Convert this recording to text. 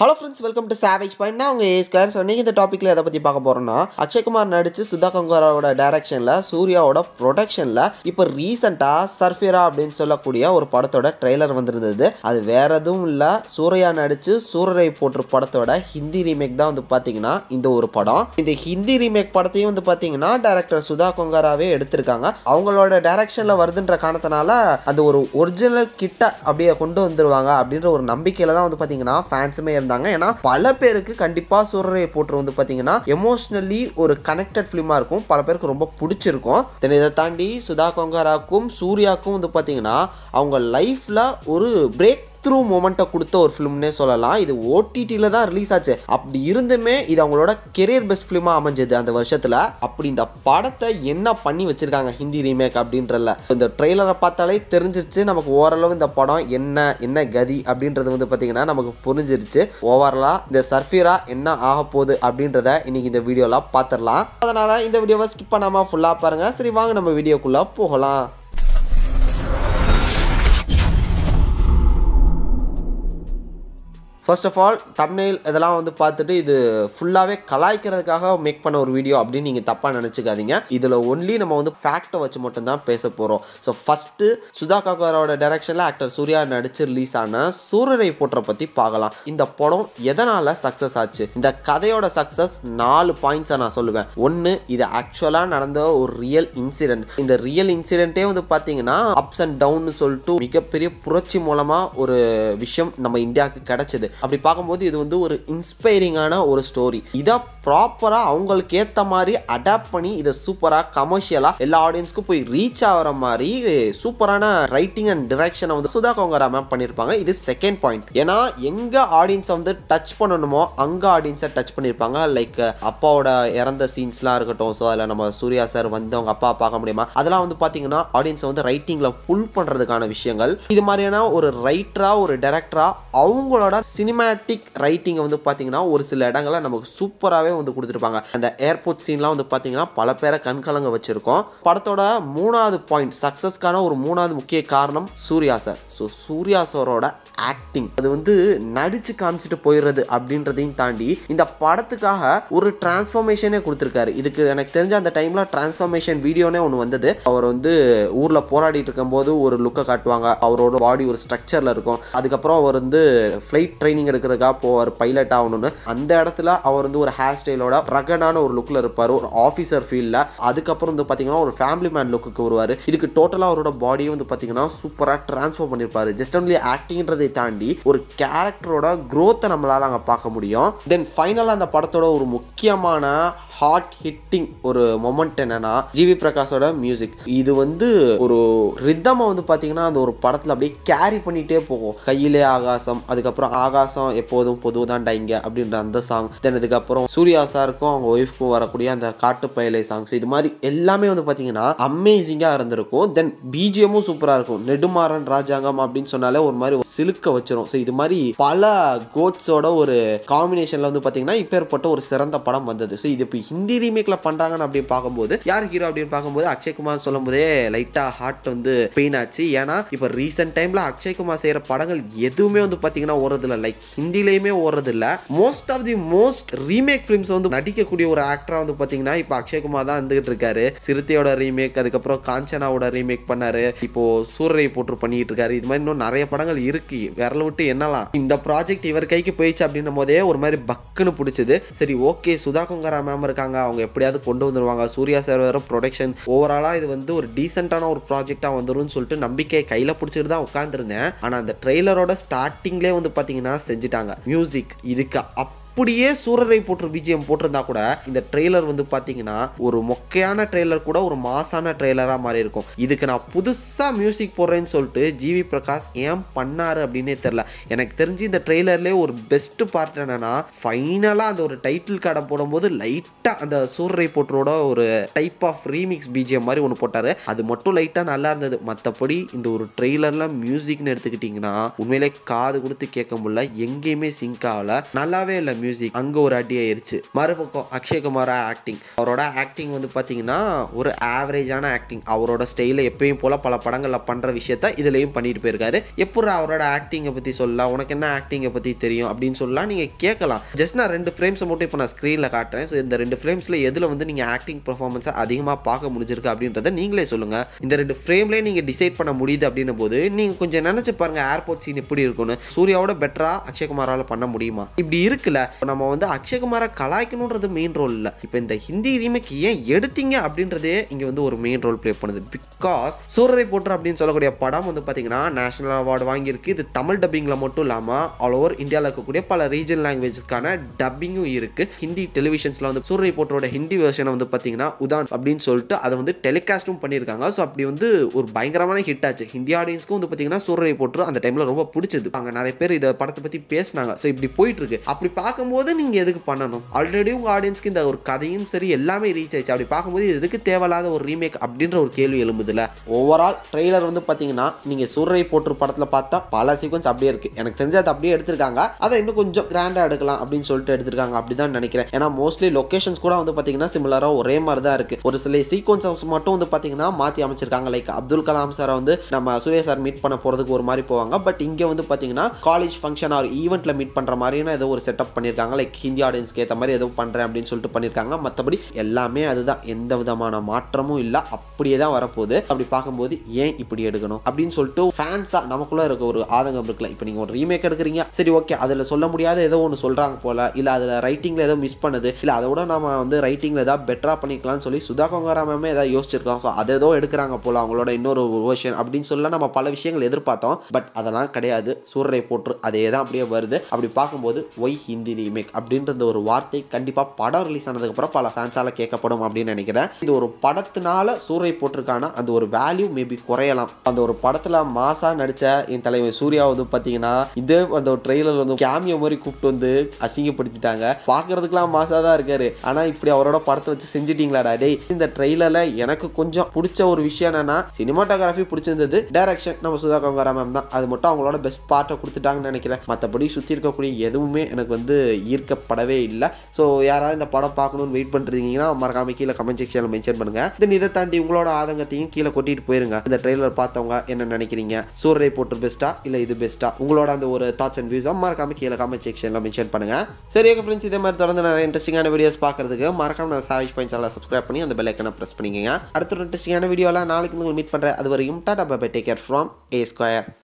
hello friends welcome to Savage Point நான் உங்கள் ஏ so நீங்கள் இந்த டாப்பிக்கில் எதை பற்றி பார்க்க போகிறோம்னா அக்ஷய்குமார் நடித்து சுதா கங்கராவோட டேரக்ஷனில் சூர்யாவோட ப்ரொடக்ஷனில் இப்போ ரீசெண்டாக சர்ஃபியரா அப்படின்னு சொல்லக்கூடிய ஒரு படத்தோட ட்ரெய்லர் வந்திருந்தது அது வேற எதுவும் இல்லை சூர்யா நடித்து சூரரை போட்டு படத்தோட ஹிந்தி ரீமேக் தான் வந்து பார்த்தீங்கன்னா இந்த ஒரு படம் இந்த ஹிந்தி ரீமேக் படத்தையும் வந்து பார்த்தீங்கன்னா டேரக்டர் சுதா கொங்காராவே எடுத்திருக்காங்க அவங்களோட டேரக்ஷனில் வருதுன்ற காரணத்தினால அந்த ஒரு ஒரிஜினல் கிட்ட அப்படியே கொண்டு வந்துருவாங்க அப்படின்ற ஒரு நம்பிக்கையில் தான் வந்து பார்த்தீங்கன்னா ஃபேன்ஸுமே இருந்தாங்க ஏன்னா பல பேருக்கு கண்டிப்பாக சூரரையை போட்டு வந்து பார்த்தீங்கன்னா எமோஷ்னலி ஒரு கனெக்டட் பிலிமா இருக்கும் பல பேருக்கு ரொம்ப பிடிச்சிருக்கும் இதை தாண்டி சுதா கொங்காராக்கும் சூர்யாக்கும் வந்து பார்த்தீங்கன்னா அவங்க லைஃப்பில் ஒரு பிரேக் த்ரூ மூமெண்ட்டை கொடுத்த ஒரு ஃபிலிம்னே சொல்லலாம் இது ஓடிடியில் தான் ரிலீஸ் ஆச்சு அப்படி இருந்துமே இது அவங்களோட கெரியர் பெஸ்ட் ஃபிலிமாக அமைஞ்சது அந்த வருஷத்தில் அப்படி இந்த படத்தை என்ன பண்ணி வச்சிருக்காங்க ஹிந்தி ரீமேக் அப்படின்றல இந்த ட்ரெய்லரை பார்த்தாலே தெரிஞ்சிருச்சு நமக்கு ஓரளவு இந்த படம் என்ன என்ன கதி அப்படின்றது வந்து பார்த்தீங்கன்னா நமக்கு புரிஞ்சிருச்சு ஓவரலா இந்த சர்ஃபீரா என்ன ஆக போகுது அப்படின்றத இன்னைக்கு இந்த வீடியோவில் பார்த்துடலாம் அதனால் இந்த வீடியோவை ஸ்கிப் பண்ணாமல் ஃபுல்லாக பாருங்கள் சரி வாங்க நம்ம வீடியோக்குள்ளே போகலாம் ஃபர்ஸ்ட் ஆஃப் ஆல் தமிழ் இதெல்லாம் வந்து பார்த்துட்டு இது ஃபுல்லாகவே கலாய்க்கிறதுக்காக மேக் பண்ண ஒரு வீடியோ அப்படின்னு நீங்கள் தப்பாக நினச்சிக்காதீங்க இதில் ஒன்லி நம்ம வந்து ஃபேக்டை வச்சு மட்டும்தான் பேச போகிறோம் ஸோ ஃபஸ்ட்டு சுதா காக்கரோட டைரக்ஷனில் ஆக்டர் சூர்யா நடித்து ரிலீஸ் ஆன சூரரை போட்டரை பற்றி பார்க்கலாம் இந்த படம் எதனால் சக்ஸஸ் ஆச்சு இந்த கதையோட சக்ஸஸ் நாலு பாயிண்ட்ஸை நான் சொல்லுவேன் ஒன்று இது ஆக்சுவலாக நடந்த ஒரு ரியல் இன்சிடென்ட் இந்த ரியல் இன்சிடென்ட்டே வந்து பார்த்தீங்கன்னா அப்ஸ் அண்ட் டவுன்னு சொல்லிட்டு மிகப்பெரிய புரட்சி மூலமாக ஒரு விஷயம் நம்ம இந்தியாவுக்கு கிடச்சிது அப்படி பார்க்கும்போது இது வந்து ஒரு இன்ஸ்பைரிங்கான ஒரு ஸ்டோரி இதை ப்ராப்பராக அவங்களுக்கு ஏற்ற மாதிரி அடாப்ட் பண்ணி இதை சூப்பராக கமர்ஷியலாக எல்லா ஆடியன்ஸ்க்கும் போய் ரீச் ஆகிற மாதிரி சூப்பரான ரைட்டிங் அண்ட் டிரெக்ஷனை வந்து சுதா கோங்கரா மேம் பண்ணியிருப்பாங்க இது செகண்ட் பாயிண்ட் ஏன்னா எங்கே ஆடியன்ஸை வந்து டச் பண்ணணுமோ அங்கே ஆடியன்ஸை டச் பண்ணியிருப்பாங்க லைக் அப்பாவோட இறந்த சீன்ஸ்லாம் இருக்கட்டும் ஸோ அதில் நம்ம சூர்யா சார் வந்து அவங்க அப்பா பார்க்க முடியுமா அதெல்லாம் வந்து பார்த்தீங்கன்னா ஆடியன்ஸை வந்து ரைட்டிங்கில் ஃபுல் பண்ணுறதுக்கான விஷயங்கள் இது மாதிரியான ஒரு ரைட்டராக ஒரு டேரக்டராக அவங்களோட சினி சினிமேட்டிக் ரைட்டிங்கை வந்து பார்த்தீங்கன்னா ஒரு சில இடங்களில் நமக்கு சூப்பராகவே வந்து கொடுத்துருப்பாங்க அந்த ஏர்போர்ட் சீன்லாம் வந்து பார்த்தீங்கன்னா பல பேரை கண்கலங்க வச்சுருக்கோம் படத்தோட மூணாவது பாயிண்ட் சக்ஸஸ்க்கான ஒரு மூணாவது முக்கிய காரணம் சூர்யா சார் ஸோ சூர்யா சாரோட ஆக்டிங் அது வந்து நடிச்சு காமிச்சிட்டு போயிடுறது அப்படின்றதையும் தாண்டி இந்த படத்துக்காக ஒரு டிரான்ஸ்ஃபர்மேஷனே கொடுத்துருக்காரு இதுக்கு எனக்கு தெரிஞ்ச அந்த டைமில் டிரான்ஸ்ஃபர்மேஷன் வீடியோனே ஒன்று வந்தது அவர் வந்து ஊரில் போராடிட்டு இருக்கும்போது ஒரு லுக்கை காட்டுவாங்க அவரோட பாடி ஒரு ஸ்ட்ரக்சரில் இருக்கும் அதுக்கப்புறம் அவர் வந்து ஃப்ளைட் ட்ரைனிங் எடுக்கிறதுக்காக போவார் பைலட் ஆகணும்னு அந்த இடத்துல அவர் வந்து ஒரு ஹேர் ஸ்டைலோட ரகடான ஒரு லுக்கில் இருப்பார் ஒரு ஆஃபீஸர் ஃபீல்டில் அதுக்கப்புறம் வந்து பார்த்தீங்கன்னா ஒரு ஃபேமிலி மேன் லுக்குக்கு வருவார் இதுக்கு டோட்டலாக அவரோட பாடியை வந்து பார்த்தீங்கன்னா சூப்பராக ட்ரான்ஸ்ஃபார்ம் பண்ணியிருப்பார் ஜஸ்ட் ஒன்லி ஆக்டிங்கிறதை தாண்டி ஒரு கேரக்டரோட க்ரோத்தை நம்மளால் அங்கே பார்க்க முடியும் தென் ஃபைனலாக அந்த படத்தோட ஒரு முக்கியமான ஹார்ட் ஹிட்டிங் ஒரு மொமெண்ட் என்னன்னா ஜிவி பிரகாஷோட மியூசிக் இது வந்து ஒரு ரித்தமை வந்து பார்த்தீங்கன்னா அந்த ஒரு படத்தில் அப்படியே கேரி பண்ணிகிட்டே போகும் கையிலே ஆகாசம் அதுக்கப்புறம் ஆகாசம் எப்போதும் பொதுவாக டைங்க அப்படின்ற அந்த சாங் தென் இதுக்கப்புறம் சூர்யா சாருக்கும் அவங்க ஒய்ஃப்க்கும் வரக்கூடிய அந்த காட்டு பயலை சாங்ஸ் இது மாதிரி எல்லாமே வந்து பார்த்தீங்கன்னா அமேசிங்காக இருந்திருக்கும் தென் பிஜிஎமும் சூப்பராக இருக்கும் நெடுமாறன் ராஜாங்கம் அப்படின்னு சொன்னாலே ஒரு மாதிரி சிலுக்க வச்சிரும் ஸோ இது மாதிரி பல கோட்ஸோட ஒரு காம்பினேஷனில் வந்து பார்த்தீங்கன்னா இப்பேற்பட்ட ஒரு சிறந்த படம் வந்தது ஸோ இது இப்போ ஹிந்தி ரீமேக்ல பண்றாங்கன்னு அப்படி பார்க்கும்போது யார் ஹீரோ அப்படின்னு பார்க்கும்போது குமார் சொல்லும் போதே லைட்டா ஹார்ட் வந்து பெயின் ஆச்சு ஏன்னா இப்போ ரீசெண்ட் டைம்ல குமார் செய்யற படங்கள் எதுவுமே வந்து பாத்தீங்கன்னா ஓடுறது இல்லை லைக் ஹிந்திலையுமே ஓடுறது இல்லை most of the most remake films வந்து நடிக்கக்கூடிய ஒரு ஆக்டரா வந்து பாத்தீங்கன்னா இப்போ குமார் தான் இருந்துகிட்டு இருக்காரு சிறுத்தையோட ரீமேக் அதுக்கப்புறம் காஞ்சனாவோட ரீமேக் பண்ணாரு இப்போ சூரரை போட்டு பண்ணிட்டு இருக்காரு இது மாதிரி இன்னும் நிறைய படங்கள் இருக்கு விரல விட்டு என்னலாம் இந்த ப்ராஜெக்ட் இவர் கைக்கு போயிடுச்சு அப்படின்னும் போதே ஒரு மாதிரி பக்குன்னு பிடிச்சது சரி ஓகே சுதா கொங்கரா மேம் இருக்காங்க அவங்க எப்படியாவது கொண்டு வந்துருவாங்க சூர்யா சார் வேறு ப்ரொடக்ஷன் ஓவராலாக இது வந்து ஒரு டீசெண்டான ஒரு ப்ராஜெக்டாக வந்துடும் சொல்லிட்டு நம்பிக்கை கையில் பிடிச்சிட்டு தான் உட்காந்துருந்தேன் ஆனால் அந்த ட்ரெய்லரோட ஸ்டார்டிங்லேயே வந்து பார்த்தீங்கன்னா செஞ்சுட்டாங்க மியூசிக் இதுக்கு அப் அப்படியே சூரரை போட்டு பிஜிஎம் போட்டிருந்தா கூட இந்த ட்ரெய்லர் வந்து பார்த்தீங்கன்னா ஒரு மொக்கையான ட்ரெய்லர் கூட ஒரு மாசான ட்ரெய்லராக மாறி இருக்கும் இதுக்கு நான் புதுசாக மியூசிக் போடுறேன்னு சொல்லிட்டு ஜிவி பிரகாஷ் ஏன் பண்ணார் அப்படின்னே தெரில எனக்கு தெரிஞ்சு இந்த ட்ரெய்லர்லேயே ஒரு பெஸ்ட் பார்ட் என்னன்னா ஃபைனலாக அந்த ஒரு டைட்டில் கார்டை போடும்போது லைட்டாக அந்த சூரரை போட்டரோட ஒரு டைப் ஆஃப் ரீமிக்ஸ் பிஜிஎம் மாதிரி ஒன்று போட்டார் அது மட்டும் லைட்டாக நல்லா இருந்தது மற்றபடி இந்த ஒரு ட்ரெய்லர்லாம் மியூசிக்னு எடுத்துக்கிட்டிங்கன்னா உண்மையிலே காது கொடுத்து கேட்க முடியல எங்கேயுமே சிங்க் ஆகலை நல்லாவே இல்லை மியூசிக் அங்கே ஒரு அடி ஆயிடுச்சு மறுபக்கம் அக்ஷய்குமாரா ஆக்டிங் அவரோட ஆக்டிங் வந்து பார்த்தீங்கன்னா ஒரு ஆவரேஜான ஆக்டிங் அவரோட ஸ்டைலில் எப்பயும் போல் பல படங்களில் பண்ணுற விஷயத்த இதுலேயும் பண்ணிட்டு போயிருக்காரு எப்படி அவரோட ஆக்டிங்கை பற்றி சொல்லலாம் உனக்கு என்ன ஆக்டிங்கை பற்றி தெரியும் அப்படின்னு சொல்லலாம் நீங்கள் கேட்கலாம் ஜஸ்ட் நான் ரெண்டு ஃப்ரேம்ஸை மட்டும் இப்போ நான் ஸ்க்ரீனில் காட்டுறேன் ஸோ இந்த ரெண்டு ஃப்ரேம்ஸில் எதில் வந்து நீங்கள் ஆக்டிங் பர்ஃபார்மன்ஸை அதிகமாக பார்க்க முடிஞ்சிருக்கு அப்படின்றத நீங்களே சொல்லுங்கள் இந்த ரெண்டு ஃப்ரேம்லேயே நீங்கள் டிசைட் பண்ண முடியுது அப்படின்னும் போது நீங்கள் கொஞ்சம் நினச்சி பாருங்கள் ஏர்போர்ட் சீன் எப்படி இருக்கும்னு சூர்யாவோட பெட்டராக அக்ஷய்குமாரால் பண்ண முடியுமா இப்படி இருக்குல்ல நம்ம வந்து அக்ஷயகுமாரை கலாய்க்கணுன்றது மெயின் ரோல் இல்லை இப்போ இந்த ஹிந்தி ரீமேக் ஏன் எடுத்தீங்க அப்படின்றதே இங்கே வந்து ஒரு மெயின் ரோல் ப்ளே பண்ணுது பிகாஸ் சூரரை போட்டு அப்படின்னு சொல்லக்கூடிய படம் வந்து பார்த்தீங்கன்னா நேஷனல் அவார்டு வாங்கியிருக்கு இது தமிழ் டப்பிங்கில் மட்டும் இல்லாமல் ஆல் ஓவர் இந்தியாவில் இருக்கக்கூடிய பல ரீஜன் லாங்குவேஜஸ்க்கான டப்பிங்கும் இருக்குது ஹிந்தி டெலிவிஷன்ஸில் வந்து சூரரை போட்டோட ஹிந்தி வெர்ஷனை வந்து பார்த்தீங்கன்னா உதான் அப்படின்னு சொல்லிட்டு அதை வந்து டெலிகாஸ்ட்டும் பண்ணியிருக்காங்க ஸோ அப்படி வந்து ஒரு பயங்கரமான ஹிட் ஆச்சு ஹிந்தி ஆடியன்ஸ்க்கும் வந்து பார்த்தீங்கன்னா சூரரை போட்டு அந்த டைமில் ரொம்ப பிடிச்சது அங்கே நிறைய பேர் இதை படத்தை பற்றி பேசினாங்க ஸோ இப்படி போயிட்டு இருக்கு அப்படி பார்க்கும் போது நீங்கள் எதுக்கு பண்ணணும் ஆல்ரெடி உங்கள் ஆடியன்ஸ்க்கு இந்த ஒரு கதையும் சரி எல்லாமே ரீச் ஆயிடுச்சு அப்படி பார்க்கும்போது எதுக்கு தேவையில்லாத ஒரு ரீமேக் அப்படின்ற ஒரு கேள்வி எழும்புதுல ஓவரால் ட்ரெய்லர் வந்து பார்த்தீங்கன்னா நீங்கள் சூரரை போட்டு படத்தில் பார்த்தா பல சீக்வன்ஸ் அப்படியே இருக்குது எனக்கு தெரிஞ்சு அதை அப்படியே எடுத்திருக்காங்க அதை இன்னும் கொஞ்சம் கிராண்டாக எடுக்கலாம் அப்படின்னு சொல்லிட்டு எடுத்திருக்காங்க அப்படி தான் நினைக்கிறேன் ஏன்னா மோஸ்ட்லி லொக்கேஷன்ஸ் கூட வந்து பார்த்தீங்கன்னா சிமிலராக ஒரே மாதிரி தான் இருக்குது ஒரு சில சீக்வன்ஸ் மட்டும் வந்து பார்த்தீங்கன்னா மாற்றி அமைச்சிருக்காங்க லைக் அப்துல் கலாம் சாரை வந்து நம்ம சூர்யா சார் மீட் பண்ண போகிறதுக்கு ஒரு மாதிரி போவாங்க பட் இங்கே வந்து பார்த்தீங்கன்னா காலேஜ் ஃபங்க்ஷன் ஆர் ஈவெண்ட்டில் மீட் பண்ணுற மாதிரினா ஏதோ ஒரு செட்டப் பண்ணி பண்ணியிருக்காங்க லைக் ஹிந்தி ஆடியன்ஸ்க்கு ஏற்ற மாதிரி எதுவும் பண்ணுறேன் அப்படின்னு சொல்லிட்டு பண்ணியிருக்காங்க மற்றபடி எல்லாமே அதுதான் எந்த விதமான மாற்றமும் இல்லை அப்படியே தான் வரப்போகுது அப்படி பார்க்கும்போது ஏன் இப்படி எடுக்கணும் அப்படின்னு சொல்லிட்டு ஃபேன்ஸாக நமக்குள்ளே இருக்க ஒரு ஆதங்கம் இருக்குல்ல இப்போ நீங்கள் ஒரு ரீமேக் எடுக்கிறீங்க சரி ஓகே அதில் சொல்ல முடியாத ஏதோ ஒன்று சொல்கிறாங்க போல் இல்லை அதில் ரைட்டிங்கில் ஏதோ மிஸ் பண்ணுது இல்லை அதோட நம்ம வந்து ரைட்டிங்கில் ஏதாவது பெட்டராக பண்ணிக்கலாம்னு சொல்லி சுதா கொங்காராமே ஏதாவது யோசிச்சிருக்கலாம் ஸோ அதை ஏதோ எடுக்கிறாங்க போல் அவங்களோட இன்னொரு வேர்ஷன் அப்படின்னு சொல்லலாம் நம்ம பல விஷயங்கள் எதிர்பார்த்தோம் பட் அதெல்லாம் கிடையாது சூரரை போட்டு அதே தான் அப்படியே வருது அப்படி பார்க்கும்போது ஒய் ஹிந்தி ரீமேக் அப்படின்றது ஒரு வார்த்தை கண்டிப்பாக படம் ரிலீஸ் ஆனதுக்கப்புறம் பல ஃபேன்ஸால் கேட்கப்படும் அப்படின்னு நினைக்கிறேன் இது ஒரு படத்தினால சூரிய போட்டிருக்கான அந்த ஒரு வேல்யூ மேபி குறையலாம் அந்த ஒரு படத்தில் மாசா நடித்த என் தலைவர் சூர்யா வந்து பார்த்தீங்கன்னா இதே அந்த ஒரு ட்ரெய்லர் வந்து கேமியோ மாதிரி கூப்பிட்டு வந்து அசிங்கப்படுத்திட்டாங்க பார்க்குறதுக்குலாம் மாசாக தான் இருக்காரு ஆனால் இப்படி அவரோட படத்தை வச்சு செஞ்சிட்டிங்களாடா டே இந்த ட்ரெய்லரில் எனக்கு கொஞ்சம் பிடிச்ச ஒரு விஷயம் என்னன்னா சினிமாட்டோகிராஃபி பிடிச்சிருந்தது டைரக்ஷன் நம்ம சுதா கங்கரா மேம் தான் அது மட்டும் அவங்களோட பெஸ்ட் பார்ட்டை கொடுத்துட்டாங்கன்னு நினைக்கிறேன் மற்றபடி சுற்றி இருக்கக்கூடிய எதுவுமே எனக்கு வந்து ஈர்க்கப்படவே இல்லை ஸோ யாராவது இந்த படம் பார்க்கணும்னு வெயிட் பண்ணுறீங்கன்னா மறக்காமல் கீழே கமெண்ட் செக்ஷனில் மென்ஷன் பண்ணுங்கள் தென் இதை தாண்டி உங்களோட ஆதங்கத்தையும் கீழே கொட்டிட்டு போயிருங்க இந்த ட்ரெய்லர் பார்த்தவங்க என்ன நினைக்கிறீங்க சூரிய போட்டு பெஸ்ட்டா இல்லை இது பெஸ்ட்டா உங்களோட அந்த ஒரு தாட்ஸ் அண்ட் வியூஸாக மறக்காமல் கீழே கமெண்ட் செக்ஷனில் மென்ஷன் பண்ணுங்கள் சரி ஓகே ஃப்ரெண்ட்ஸ் இதே மாதிரி தொடர்ந்து நிறைய இன்ட்ரெஸ்டிங்கான வீடியோஸ் பார்க்குறதுக்கு மறக்காம நான் சாவிஷ் பாயிண்ட் சேனலை சப்ஸ்கிரைப் பண்ணி அந்த பெல்லைக்கனை ப்ரெஸ் பண்ணிக்கோங்க அடுத்த ஒரு இன்ட்ரெஸ்டிங்கான வீடியோலாம் நாளைக்கு உங்களுக்கு மீட் பண்ணுறேன் அது வரைக்கும் டாடா பாபா take care from A square